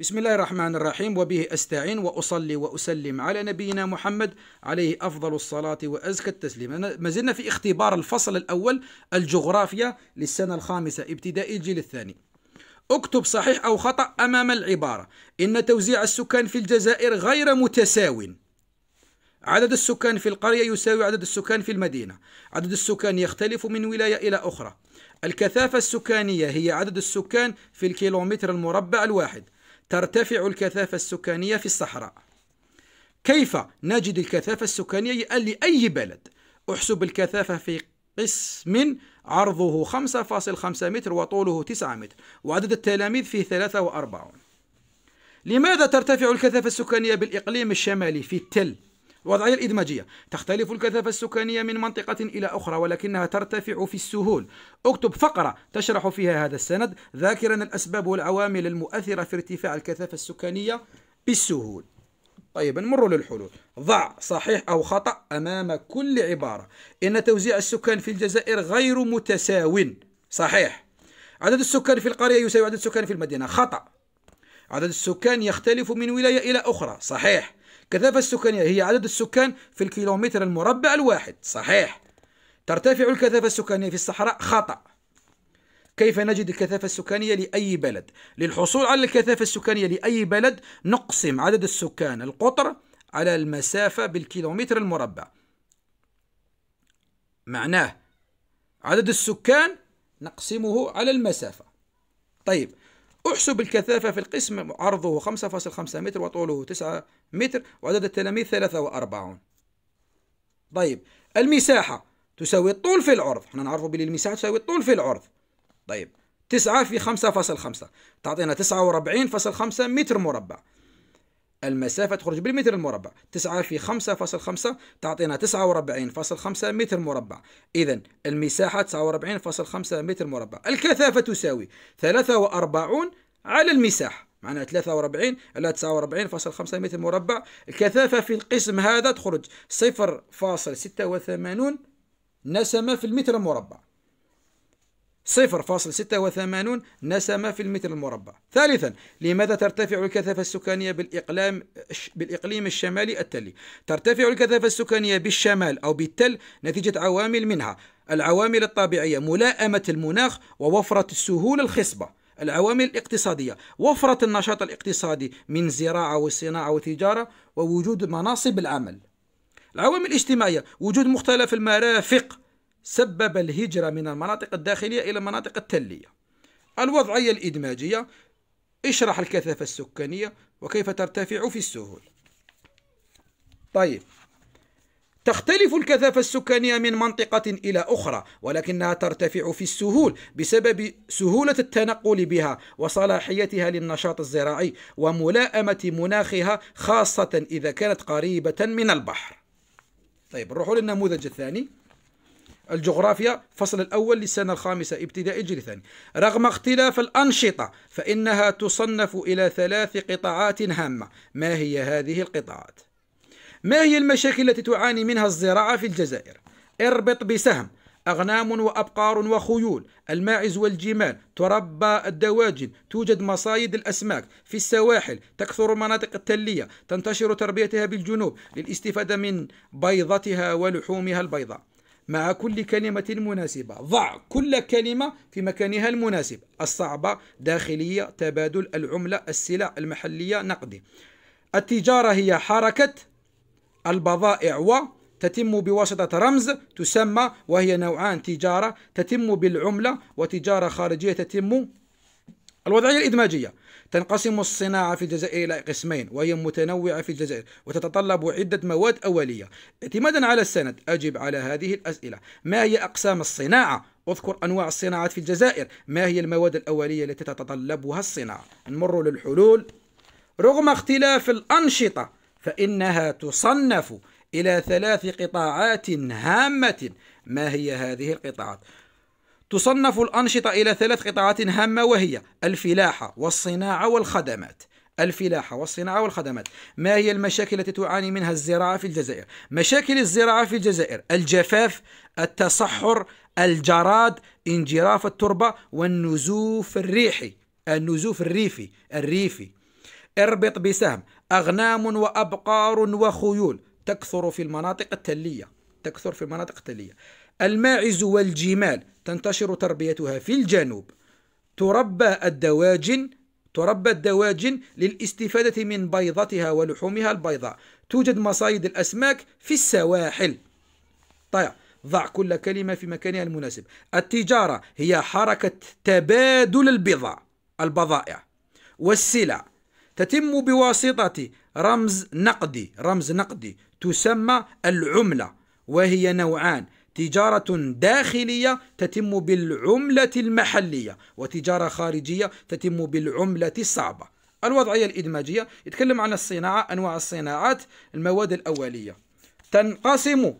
بسم الله الرحمن الرحيم وبه استعين واصلي واسلم على نبينا محمد عليه افضل الصلاه وازكى التسليم، ما زلنا في اختبار الفصل الاول الجغرافيا للسنه الخامسه ابتدائي الجيل الثاني. اكتب صحيح او خطا امام العباره، ان توزيع السكان في الجزائر غير متساو. عدد السكان في القريه يساوي عدد السكان في المدينه، عدد السكان يختلف من ولايه الى اخرى. الكثافه السكانيه هي عدد السكان في الكيلومتر المربع الواحد. ترتفع الكثافة السكانية في الصحراء كيف نجد الكثافة السكانية لأي بلد احسب الكثافة في قسم عرضه 5.5 متر وطوله 9 متر وعدد التلاميذ فيه 43 لماذا ترتفع الكثافة السكانية بالإقليم الشمالي في تل الوضعية الإدماجية تختلف الكثافة السكانية من منطقة إلى أخرى ولكنها ترتفع في السهول اكتب فقرة تشرح فيها هذا السند ذاكرا الأسباب والعوامل المؤثرة في ارتفاع الكثافة السكانية بالسهول طيب نمر للحلول ضع صحيح أو خطأ أمام كل عبارة إن توزيع السكان في الجزائر غير متساو صحيح عدد السكان في القرية يساوي عدد السكان في المدينة خطأ عدد السكان يختلف من ولاية إلى أخرى صحيح كثافة السكانية هي عدد السكان في الكيلومتر المربع الواحد صحيح ترتفع الكثافة السكانية في الصحراء خطأ كيف نجد الكثافة السكانية لأي بلد للحصول على الكثافة السكانية لأي بلد نقسم عدد السكان القطر على المسافة بالكيلومتر المربع معناه عدد السكان نقسمه على المسافة طيب احسب الكثافة في القسم عرضه 5.5 متر وطوله 9 متر وعدد التلاميذ 43 طيب المساحة تساوي الطول في العرض احنا نعرفه بلي المساحة تساوي الطول في العرض طيب 9 في 5.5 تعطينا 49.5 متر مربع المسافة تخرج بالمتر المربع 9 في 5.5 تعطينا 49.5 متر مربع إذا المساحة 49.5 متر مربع الكثافة تساوي 43 على المساحة معناها 43 على 49.5 متر مربع الكثافة في القسم هذا تخرج 0.86 نسمة في المتر المربع 0.86 نسمة في المتر المربع ثالثا لماذا ترتفع الكثافة السكانية بالإقلام بالإقليم الشمالي التالي ترتفع الكثافة السكانية بالشمال أو بالتل نتيجة عوامل منها العوامل الطبيعية ملائمة المناخ ووفرة السهولة الخصبة العوامل الاقتصادية وفرة النشاط الاقتصادي من زراعة وصناعة وتجارة ووجود مناصب العمل العوامل الاجتماعية وجود مختلف المرافق سبب الهجرة من المناطق الداخلية إلى المناطق التلية الوضعية الإدماجية اشرح الكثافة السكانية وكيف ترتفع في السهول طيب تختلف الكثافة السكانية من منطقة إلى أخرى ولكنها ترتفع في السهول بسبب سهولة التنقل بها وصلاحيتها للنشاط الزراعي وملائمة مناخها خاصة إذا كانت قريبة من البحر طيب نروحوا للنموذج الثاني الجغرافيا فصل الأول للسنة الخامسة ابتدائي جري الثاني رغم اختلاف الأنشطة فإنها تصنف إلى ثلاث قطاعات هامة ما هي هذه القطاعات؟ ما هي المشاكل التي تعاني منها الزراعة في الجزائر؟ اربط بسهم أغنام وأبقار وخيول الماعز والجمال تربى الدواجن توجد مصايد الأسماك في السواحل تكثر المناطق التلية تنتشر تربيتها بالجنوب للاستفادة من بيضتها ولحومها البيضاء مع كل كلمة مناسبة ضع كل كلمة في مكانها المناسب الصعبة داخلية تبادل العملة السلع المحلية نقدي التجارة هي حركة البضائع و تتم بواسطة رمز تسمى وهي نوعان تجارة تتم بالعملة وتجارة خارجية تتم الوضعية الإدماجية تنقسم الصناعة في الجزائر إلى قسمين وهي متنوعة في الجزائر وتتطلب عدة مواد أولية اعتمادا على السند أجب على هذه الأسئلة ما هي أقسام الصناعة؟ اذكر أنواع الصناعات في الجزائر ما هي المواد الأولية التي تتطلبها الصناعة نمر للحلول رغم اختلاف الأنشطة فإنها تصنف إلى ثلاث قطاعات هامة ما هي هذه القطاعات تصنف الأنشطة إلى ثلاث قطاعات هامة وهي الفلاحة والصناعة والخدمات الفلاحة والصناعة والخدمات ما هي المشاكل التي تعاني منها الزراعة في الجزائر؟ مشاكل الزراعة في الجزائر الجفاف التصحر الجراد انجراف التربة والنزوف الريحي النزوف الريفي الريفي اربط بسهم أغنام وأبقار وخيول تكثر في المناطق التلية تكثر في المناطق التلية الماعز والجمال تنتشر تربيتها في الجنوب تربى الدواجن تربى الدواجن للاستفادة من بيضتها ولحومها البيضاء توجد مصايد الأسماك في السواحل طيب ضع كل كلمة في مكانها المناسب التجارة هي حركة تبادل البضاع البضائع والسلع تتم بواسطة رمز نقدي رمز نقدي تسمى العملة وهي نوعان تجارة داخلية تتم بالعملة المحلية وتجارة خارجية تتم بالعملة الصعبة الوضعية الإدماجية يتكلم عن الصناعة أنواع الصناعات المواد الأولية تنقسم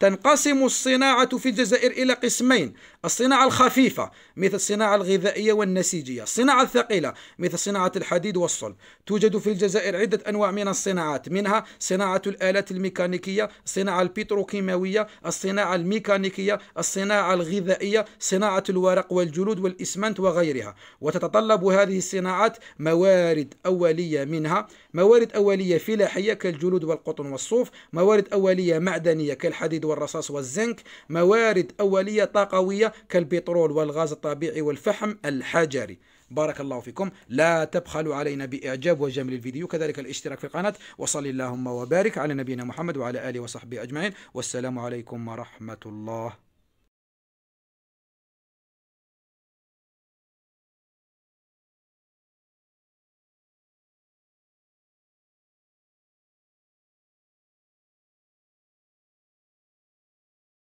تنقسم الصناعة في الجزائر إلى قسمين الصناعة الخفيفة مثل الصناعة الغذائية والنسيجية الصناعة الثقيلة مثل صناعة الحديد والصلب توجد في الجزائر عدة أنواع من الصناعات منها صناعة الآلات الميكانيكية الصناعة البتروكيماوية الصناعة الميكانيكية الصناعة الغذائية صناعة الورق والجلود والإسمنت وغيرها وتتطلب هذه الصناعات موارد أولية منها موارد أولية فلاحية كالجلود والقطن والصوف موارد أولية معدنية كالحديد والرصاص والزنك موارد أولية طاقوية كالبترول والغاز الطبيعي والفحم الحجري بارك الله فيكم لا تبخلوا علينا بإعجاب وجمل الفيديو كذلك الاشتراك في القناة وصل اللهم وبارك على نبينا محمد وعلى آله وصحبه أجمعين والسلام عليكم ورحمة الله